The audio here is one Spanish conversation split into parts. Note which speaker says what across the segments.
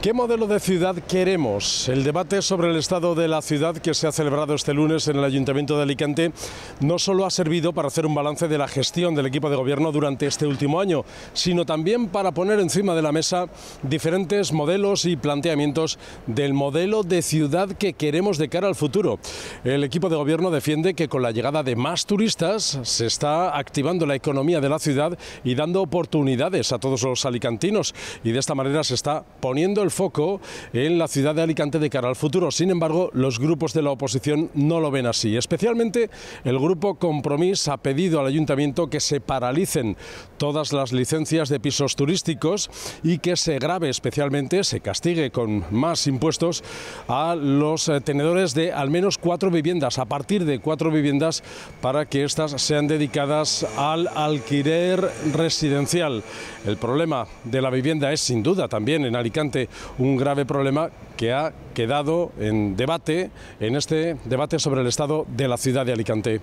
Speaker 1: ¿Qué modelo de ciudad queremos? El debate sobre el estado de la ciudad que se ha celebrado este lunes en el Ayuntamiento de Alicante no solo ha servido para hacer un balance de la gestión del equipo de gobierno durante este último año, sino también para poner encima de la mesa diferentes modelos y planteamientos del modelo de ciudad que queremos de cara al futuro. El equipo de gobierno defiende que con la llegada de más turistas se está activando la economía de la ciudad y dando oportunidades a todos los alicantinos y de esta manera se está poniendo el foco en la ciudad de Alicante de cara al futuro. Sin embargo, los grupos de la oposición no lo ven así. Especialmente el grupo Compromís ha pedido al ayuntamiento que se paralicen todas las licencias de pisos turísticos y que se grave especialmente, se castigue con más impuestos a los eh, tenedores de al menos cuatro viviendas, a partir de cuatro viviendas, para que éstas sean dedicadas al alquiler residencial. El problema de la vivienda es sin duda también en Alicante un grave problema que ha quedado en debate en este debate sobre el estado de la ciudad de Alicante.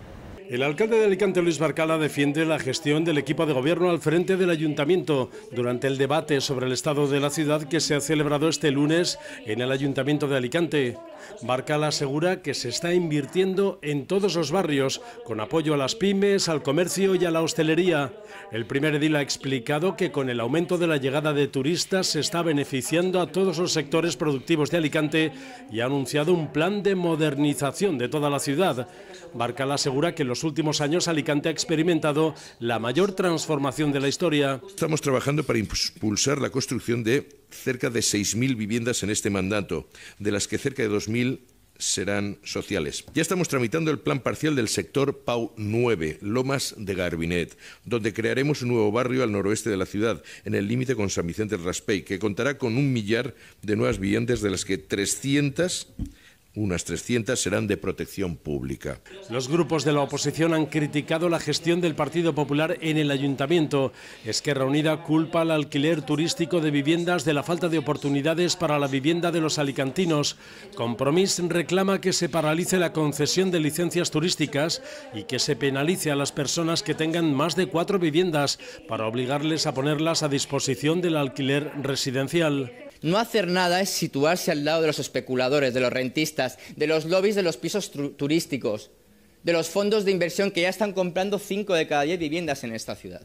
Speaker 1: El alcalde de Alicante, Luis Barcala, defiende la gestión del equipo de gobierno al frente del ayuntamiento durante el debate sobre el estado de la ciudad que se ha celebrado este lunes en el ayuntamiento de Alicante. Barcala asegura que se está invirtiendo en todos los barrios, con apoyo a las pymes, al comercio y a la hostelería. El primer edil ha explicado que con el aumento de la llegada de turistas se está beneficiando a todos los sectores productivos de Alicante y ha anunciado un plan de modernización de toda la ciudad. Barcala asegura que los los últimos años Alicante ha experimentado la mayor transformación de la historia. Estamos trabajando para impulsar la construcción de cerca de 6.000 viviendas en este mandato, de las que cerca de 2.000 serán sociales. Ya estamos tramitando el plan parcial del sector PAU 9, Lomas de Garbinet, donde crearemos un nuevo barrio al noroeste de la ciudad, en el límite con San Vicente del Raspey, que contará con un millar de nuevas viviendas, de las que 300 unas 300 serán de protección pública. Los grupos de la oposición han criticado la gestión del Partido Popular en el ayuntamiento. Esquerra Unida culpa al alquiler turístico de viviendas de la falta de oportunidades para la vivienda de los alicantinos. Compromís reclama que se paralice la concesión de licencias turísticas y que se penalice a las personas que tengan más de cuatro viviendas para obligarles a ponerlas a disposición del alquiler residencial. No hacer nada es situarse al lado de los especuladores, de los rentistas, de los lobbies de los pisos turísticos, de los fondos de inversión que ya están comprando 5 de cada 10 viviendas en esta ciudad.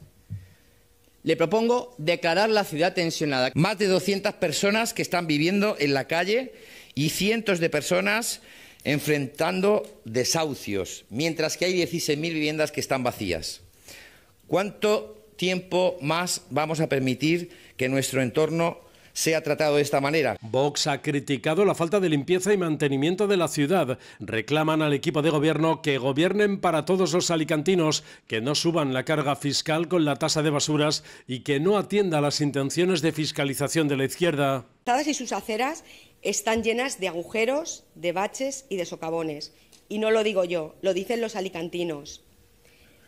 Speaker 1: Le propongo declarar la ciudad tensionada. Más de 200 personas que están viviendo en la calle y cientos de personas enfrentando desahucios, mientras que hay 16.000 viviendas que están vacías. ¿Cuánto tiempo más vamos a permitir que nuestro entorno ...se ha tratado de esta manera. Vox ha criticado la falta de limpieza y mantenimiento de la ciudad. Reclaman al equipo de gobierno que gobiernen para todos los alicantinos, que no suban la carga fiscal con la tasa de basuras y que no atienda las intenciones de fiscalización de la izquierda. Y sus aceras están llenas de agujeros, de baches y de socavones. Y no lo digo yo, lo dicen los alicantinos.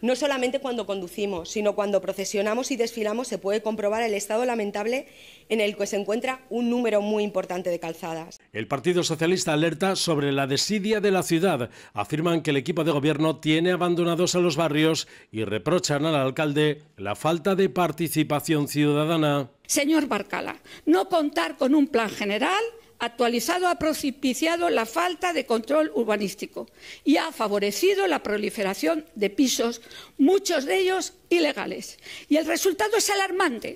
Speaker 1: No solamente cuando conducimos, sino cuando procesionamos y desfilamos se puede comprobar el estado lamentable en el que se encuentra un número muy importante de calzadas. El Partido Socialista alerta sobre la desidia de la ciudad. Afirman que el equipo de gobierno tiene abandonados a los barrios y reprochan al alcalde la falta de participación ciudadana. Señor Barcala, no contar con un plan general actualizado ha propiciado la falta de control urbanístico y ha favorecido la proliferación de pisos, muchos de ellos ilegales. Y el resultado es alarmante.